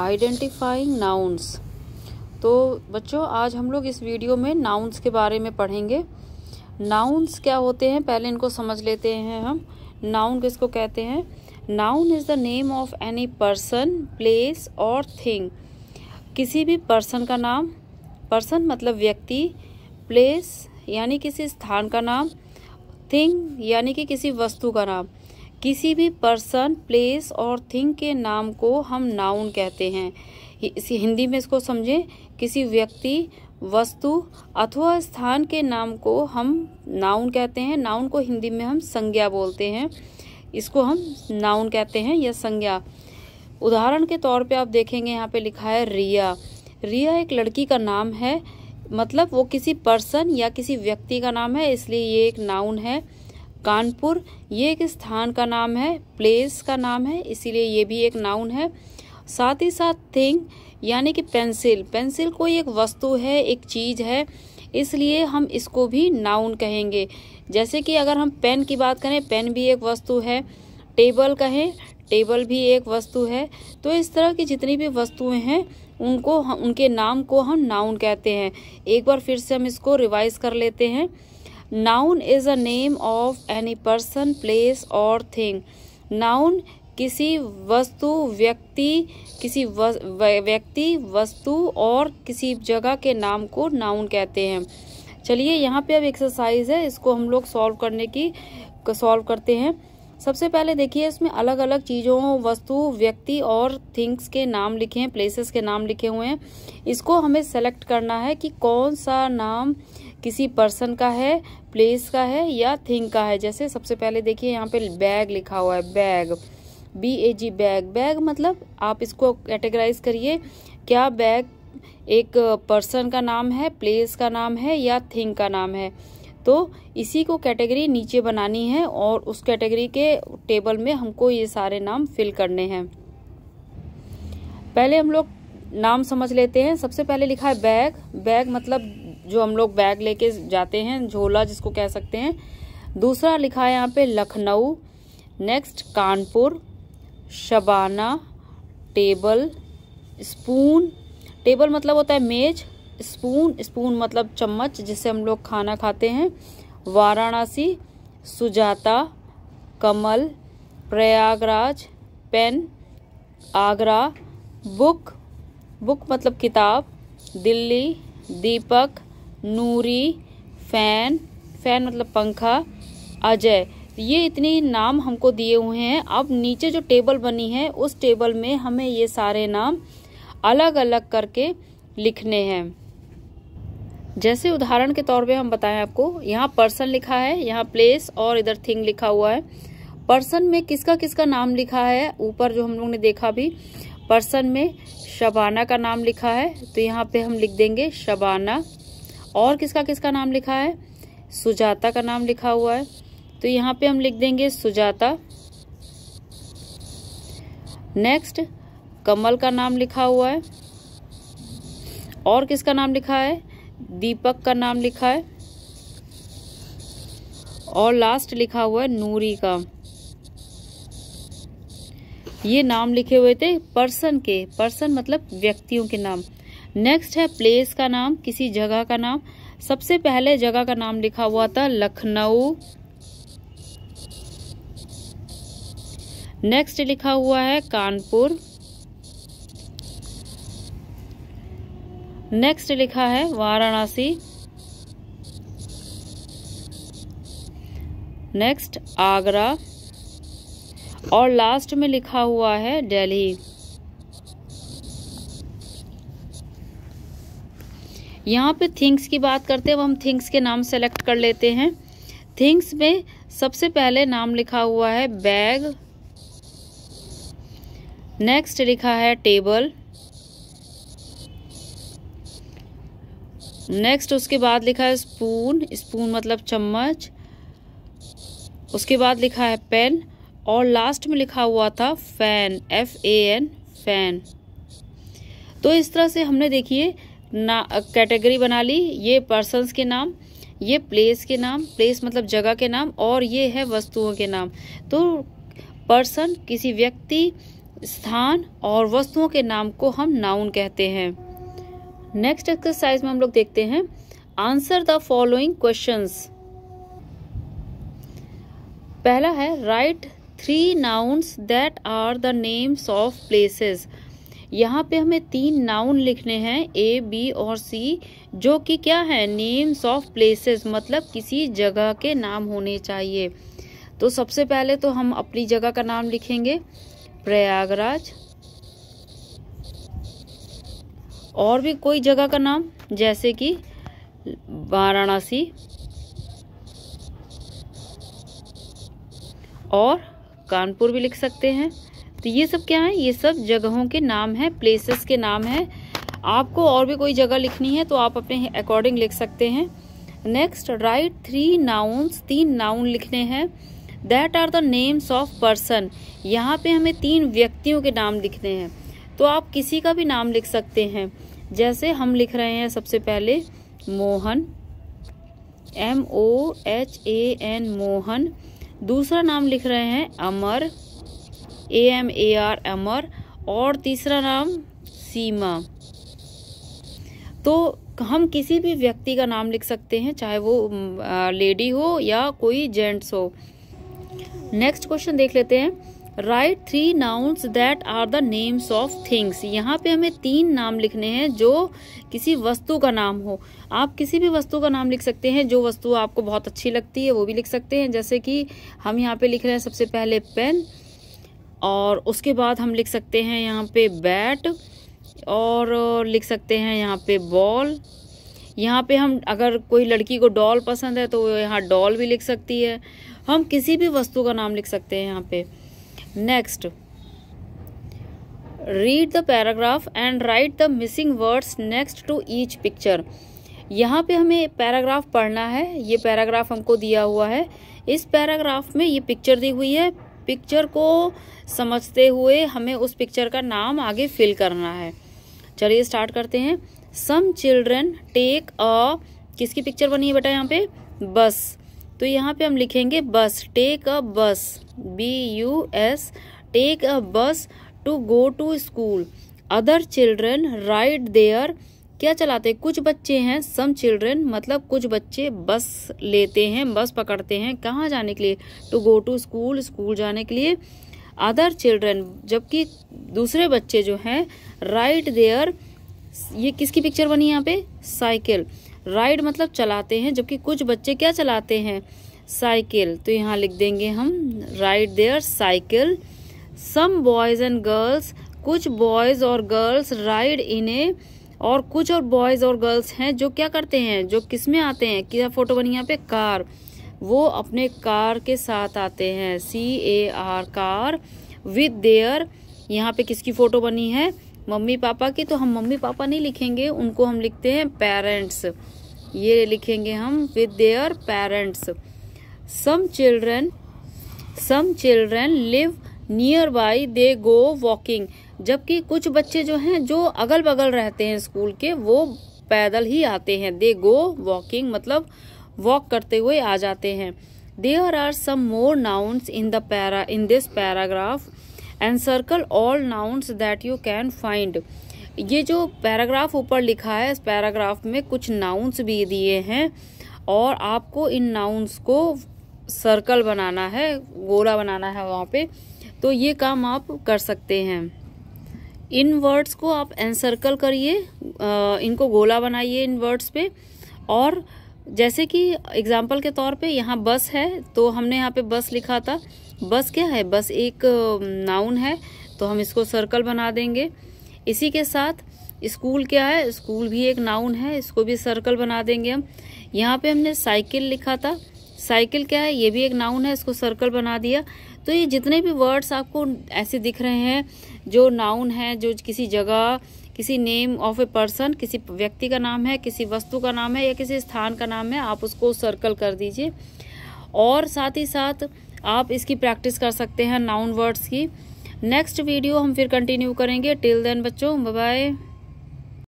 identifying nouns तो बच्चों आज हम लोग इस वीडियो में नाउन्स के बारे में पढ़ेंगे नाउन्स क्या होते हैं पहले इनको समझ लेते हैं हम नाउन किसको कहते हैं noun is the name of any person place और थिंग किसी भी पर्सन का नाम पर्सन मतलब व्यक्ति प्लेस यानी किसी स्थान का नाम थिंग यानी कि किसी वस्तु का नाम किसी भी पर्सन प्लेस और थिंग के नाम को हम नाउन कहते हैं इसी हिंदी में इसको समझें किसी व्यक्ति वस्तु अथवा स्थान के नाम को हम नाउन कहते हैं नाउन को हिंदी में हम संज्ञा बोलते हैं इसको हम नाउन कहते हैं या संज्ञा उदाहरण के तौर पे आप देखेंगे यहाँ पे लिखा है रिया रिया एक लड़की का नाम है मतलब वो किसी पर्सन या किसी व्यक्ति का नाम है इसलिए ये एक नाउन है कानपुर ये एक स्थान का नाम है प्लेस का नाम है इसीलिए ये भी एक नाउन है साथ ही साथ थिंग यानी कि पेंसिल पेंसिल कोई एक वस्तु है एक चीज़ है इसलिए हम इसको भी नाउन कहेंगे जैसे कि अगर हम पेन की बात करें पेन भी एक वस्तु है टेबल कहें टेबल भी एक वस्तु है तो इस तरह की जितनी भी वस्तुएं हैं उनको हम उनके नाम को हम नाउन कहते हैं एक बार फिर से हम इसको रिवाइज कर लेते हैं noun is a name of any person place और थिंग नाउन किसी वस्तु व्यक्ति किसी व्यक्ति वस्तु और किसी जगह के नाम को नाउन कहते हैं चलिए यहाँ पे अब एक्सरसाइज है इसको हम लोग सॉल्व करने की सॉल्व करते हैं सबसे पहले देखिए इसमें अलग अलग चीज़ों वस्तु व्यक्ति और थिंग्स के नाम लिखे हैं प्लेसेस के नाम लिखे हुए हैं इसको हमें सेलेक्ट करना है कि कौन सा नाम किसी पर्सन का है प्लेस का है या थिंग का है जैसे सबसे पहले देखिए यहाँ पे बैग लिखा हुआ है bag B A G bag bag मतलब आप इसको कैटेगराइज करिए क्या बैग एक पर्सन का नाम है प्लेस का नाम है या थिंग का नाम है तो इसी को कैटेगरी नीचे बनानी है और उस कैटेगरी के टेबल में हमको ये सारे नाम फिल करने हैं पहले हम लोग नाम समझ लेते हैं सबसे पहले लिखा है बैग बैग मतलब जो हम लोग बैग लेके जाते हैं झोला जिसको कह सकते हैं दूसरा लिखा है यहाँ पे Lucknow next Kanpur Shabana table spoon table मतलब होता है मेज स्पून स्पून मतलब चम्मच जिससे हम लोग खाना खाते हैं Varanasi Sujata Kamal Prayagraj pen Agra book book मतलब किताब दिल्ली दीपक नूरी फैन फैन मतलब पंखा अजय ये इतने नाम हमको दिए हुए हैं अब नीचे जो टेबल बनी है उस टेबल में हमें ये सारे नाम अलग अलग करके लिखने हैं जैसे उदाहरण के तौर पे हम बताएं आपको यहाँ पर्सन लिखा है यहाँ प्लेस और इधर थिंग लिखा हुआ है पर्सन में किसका किसका नाम लिखा है ऊपर जो हम लोग ने देखा भी पर्सन में शबाना का नाम लिखा है तो यहाँ पे हम लिख देंगे शबाना और किसका किसका नाम लिखा है सुजाता का नाम लिखा हुआ है तो यहाँ पे हम लिख देंगे सुजाता नेक्स्ट कमल का नाम लिखा हुआ है और किसका नाम लिखा है दीपक का नाम लिखा है और लास्ट लिखा हुआ है नूरी का ये नाम लिखे हुए थे पर्सन के पर्सन मतलब व्यक्तियों के नाम नेक्स्ट है प्लेस का नाम किसी जगह का नाम सबसे पहले जगह का नाम लिखा हुआ था लखनऊ नेक्स्ट लिखा हुआ है कानपुर नेक्स्ट लिखा है वाराणसी नेक्स्ट आगरा और लास्ट में लिखा हुआ है दिल्ली यहाँ पे थिंग्स की बात करते हैं वो हम थिंग्स के नाम सेलेक्ट कर लेते हैं थिंग्स में सबसे पहले नाम लिखा हुआ है बैग नेक्स्ट लिखा है टेबल नेक्स्ट उसके बाद लिखा है स्पून स्पून मतलब चम्मच उसके बाद लिखा है पेन और लास्ट में लिखा हुआ था fan F A N fan तो इस तरह से हमने देखिए ना कैटेगरी बना ली ये पर्सनस के नाम ये प्लेस के नाम प्लेस मतलब जगह के नाम और ये है वस्तुओं के नाम तो पर्सन किसी व्यक्ति स्थान और वस्तुओं के नाम को हम नाउन कहते हैं नेक्स्ट एक्सरसाइज में हम लोग देखते हैं आंसर द फॉलोइंग क्वेश्चंस पहला है write three nouns that are the names of places यहाँ पे हमें तीन नाउन लिखने हैं ए बी और सी जो कि क्या है नेम्स ऑफ प्लेसेस मतलब किसी जगह के नाम होने चाहिए तो सबसे पहले तो हम अपनी जगह का नाम लिखेंगे प्रयागराज और भी कोई जगह का नाम जैसे कि वाराणसी और कानपुर भी लिख सकते हैं तो ये सब क्या है ये सब जगहों के नाम है प्लेसेस के नाम है आपको और भी कोई जगह लिखनी है तो आप अपने अकॉर्डिंग लिख सकते हैं नेक्स्ट राइट थ्री नाउन्स तीन नाउन लिखने हैं that are the names of person यहाँ पे हमें तीन व्यक्तियों के नाम लिखने हैं तो आप किसी का भी नाम लिख सकते हैं जैसे हम लिख रहे हैं सबसे पहले Mohan M O H A N Mohan दूसरा नाम लिख रहे हैं अमर ए एम ए आर अमर और तीसरा नाम सीमा तो हम किसी भी व्यक्ति का नाम लिख सकते हैं चाहे वो लेडी हो या कोई जेंट्स हो नेक्स्ट क्वेश्चन देख लेते हैं write three nouns that are the names of things यहाँ पे हमें तीन नाम लिखने हैं जो किसी वस्तु का नाम हो आप किसी भी वस्तु का नाम लिख सकते हैं जो वस्तु आपको बहुत अच्छी लगती है वो भी लिख सकते हैं जैसे कि हम यहाँ पे लिख रहे हैं सबसे पहले पेन और उसके बाद हम लिख सकते हैं यहाँ पे बैट और लिख सकते हैं यहाँ पे बॉल यहाँ पे हम अगर कोई लड़की को डॉल पसंद है तो यहाँ डॉल भी लिख सकती है हम किसी भी वस्तु का नाम लिख सकते हैं यहाँ पे next read the paragraph and write the missing words next to each picture यहाँ पे हमें पैराग्राफ पढ़ना है ये पैराग्राफ हमको दिया हुआ है इस पैराग्राफ में ये पिक्चर दी हुई है पिक्चर को समझते हुए हमें उस पिक्चर का नाम आगे फिल करना है चलिए स्टार्ट करते हैं सम चिल्ड्रन टेक अ किसकी पिक्चर बनी है बेटा यहाँ पे बस तो यहाँ पे हम लिखेंगे बस take a bus B U S take a bus to go to school other children ride there क्या चलाते हैं कुछ बच्चे हैं सम चिल्ड्रन मतलब कुछ बच्चे बस लेते हैं बस पकड़ते हैं कहाँ जाने के लिए to go to school school जाने के लिए अदर चिल्ड्रन जबकि दूसरे बच्चे जो हैं राइड देयर ये किसकी पिक्चर बनी यहाँ पे साइकिल राइड मतलब चलाते हैं जबकि कुछ बच्चे क्या चलाते हैं साइकिल तो यहाँ लिख देंगे हम ride there cycle some boys and girls कुछ बॉयज़ और गर्ल्स राइड इन ए और कुछ और बॉयज़ और गर्ल्स हैं जो क्या करते हैं जो किस में आते हैं क्या फोटो बनी यहाँ पे कार वो अपने कार के साथ आते हैं C A R car with there यहाँ पे किसकी फ़ोटो बनी है मम्मी पापा की तो हम मम्मी पापा नहीं लिखेंगे उनको हम लिखते हैं पेरेंट्स ये लिखेंगे हम with there parents some children some children live nearby they go walking जबकि कुछ बच्चे जो हैं जो अगल बगल रहते हैं स्कूल के वो पैदल ही आते हैं दे गो वॉकिंग मतलब वॉक करते हुए आ जाते हैं there are some more nouns in the para in this paragraph and circle all nouns that you can find ये जो पैराग्राफ ऊपर लिखा है इस पैराग्राफ में कुछ नाउन्स भी दिए हैं और आपको इन नाउन्स को सर्कल बनाना है गोला बनाना है वहाँ पे तो ये काम आप कर सकते हैं इन वर्ड्स को आप एनसर्कल करिए इनको गोला बनाइए इन वर्ड्स पे और जैसे कि एग्जाम्पल के तौर पे यहाँ बस है तो हमने यहाँ पे बस लिखा था बस क्या है बस एक नाउन है तो हम इसको सर्कल बना देंगे इसी के साथ स्कूल क्या है स्कूल भी एक नाउन है इसको भी सर्कल बना देंगे हम यहाँ पे हमने साइकिल लिखा था साइकिल क्या है ये भी एक नाउन है इसको सर्कल बना दिया तो ये जितने भी वर्ड्स आपको ऐसे दिख रहे हैं जो नाउन है जो किसी जगह किसी नेम ऑफ ए पर्सन किसी व्यक्ति का नाम है किसी वस्तु का नाम है या किसी स्थान का नाम है आप उसको सर्कल कर दीजिए और साथ ही साथ आप इसकी प्रैक्टिस कर सकते हैं नाउन वर्ड्स की नेक्स्ट वीडियो हम फिर कंटिन्यू करेंगे टिल देन बच्चों बाय